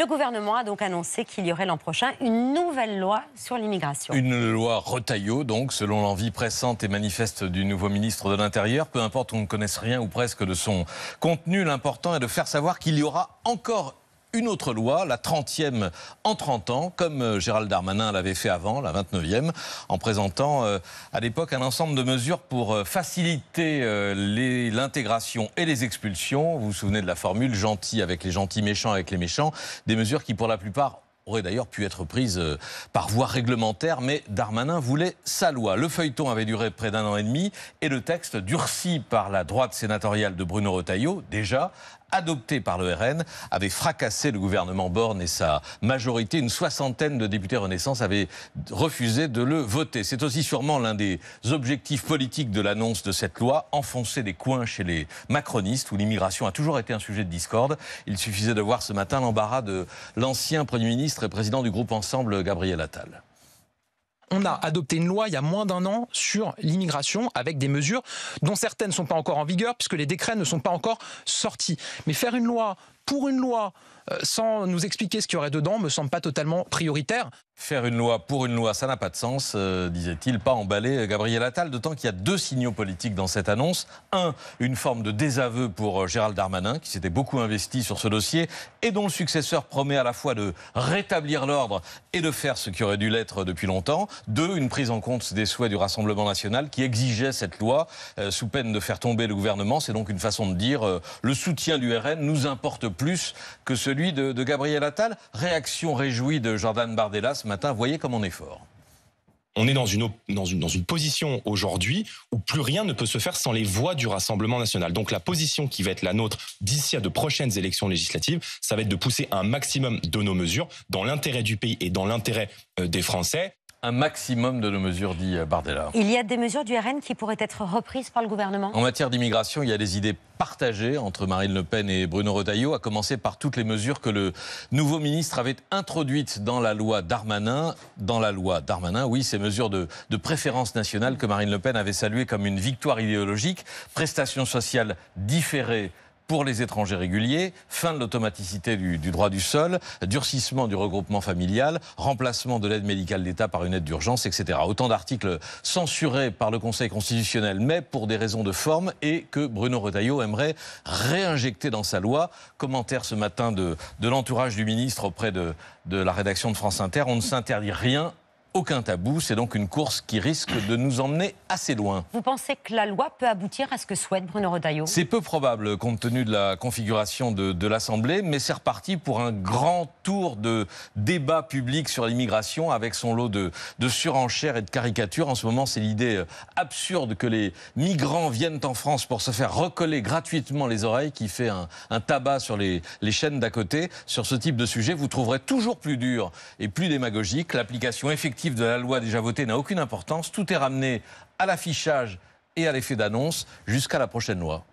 Le gouvernement a donc annoncé qu'il y aurait l'an prochain une nouvelle loi sur l'immigration. Une loi retaillot, donc, selon l'envie pressante et manifeste du nouveau ministre de l'Intérieur. Peu importe qu'on ne connaisse rien ou presque de son contenu, l'important est de faire savoir qu'il y aura encore une autre loi, la 30e en 30 ans, comme euh, Gérald Darmanin l'avait fait avant, la 29e, en présentant euh, à l'époque un ensemble de mesures pour euh, faciliter l'intégration et les expulsions. Vous vous souvenez de la formule gentil avec les gentils, méchants avec les méchants, des mesures qui pour la plupart auraient d'ailleurs pu être prises par voie réglementaire, mais Darmanin voulait sa loi. Le feuilleton avait duré près d'un an et demi et le texte, durci par la droite sénatoriale de Bruno Retailleau, déjà, adopté par le RN avait fracassé le gouvernement Borne et sa majorité. Une soixantaine de députés Renaissance avaient refusé de le voter. C'est aussi sûrement l'un des objectifs politiques de l'annonce de cette loi, enfoncer des coins chez les macronistes où l'immigration a toujours été un sujet de discorde. Il suffisait de voir ce matin l'embarras de l'ancien Premier ministre et président du groupe Ensemble, Gabriel Attal on a adopté une loi il y a moins d'un an sur l'immigration avec des mesures dont certaines ne sont pas encore en vigueur puisque les décrets ne sont pas encore sortis. Mais faire une loi pour une loi euh, sans nous expliquer ce qu'il y aurait dedans me semble pas totalement prioritaire. Faire une loi pour une loi, ça n'a pas de sens, euh, disait-il, pas emballer euh, Gabriel Attal, d'autant qu'il y a deux signaux politiques dans cette annonce. Un, une forme de désaveu pour Gérald Darmanin, qui s'était beaucoup investi sur ce dossier, et dont le successeur promet à la fois de rétablir l'ordre et de faire ce qui aurait dû l'être depuis longtemps. Deux, une prise en compte des souhaits du Rassemblement national, qui exigeait cette loi sous peine de faire tomber le gouvernement. C'est donc une façon de dire le soutien du RN nous importe plus que celui de, Gabriel Attal. Réaction réjouie de Jordan Bardella ce matin, voyez comme on est fort on est dans une, une, dans une position aujourd'hui où plus rien ne peut se faire sans les voix du Rassemblement national. Donc la position qui va être la nôtre d'ici à de prochaines élections législatives, ça va être de pousser un maximum de nos mesures dans l'intérêt du pays et dans l'intérêt euh, des Français un maximum de nos mesures, dit euh, Bardella. Il y a des mesures du RN qui pourraient être reprises par le gouvernement En matière d'immigration, il y a des idées partagées entre Marine Le Pen et Bruno Retailleau, à commencer par toutes les mesures que le nouveau ministre avait introduites dans la loi Darmanin. Dans la loi Darmanin, oui, ces mesures de, de préférence nationale que Marine Le Pen avait saluées comme une victoire idéologique, prestations sociales différées pour les étrangers réguliers, fin de l'automaticité du, droit du sol, durcissement du regroupement familial, remplacement de l'aide médicale d'État par une aide d'urgence, etc. Autant d'articles censurés par le Conseil constitutionnel, mais pour des raisons de forme et que Bruno Retailleau aimerait réinjecter dans sa loi. Commentaire ce matin de, l'entourage du ministre auprès de la rédaction de France Inter, on ne s'interdit rien aucun tabou. C'est donc une course qui risque de nous emmener assez loin. Vous pensez que la loi peut aboutir à ce que souhaite Bruno Retailleau C'est peu probable compte tenu de la configuration de, l'Assemblée, mais c'est reparti pour un grand tour de débat public sur l'immigration avec son lot de, surenchères et de caricatures. En ce moment, c'est l'idée euh, absurde que les migrants viennent en France pour se faire recoller gratuitement les oreilles qui fait un, tabac sur les, les chaînes d'à côté. Sur ce type de sujet, vous trouverez toujours plus dur et plus démagogique l'application effective de la loi déjà votée n'a aucune importance. Tout est ramené à l'affichage et à l'effet d'annonce jusqu'à la prochaine loi.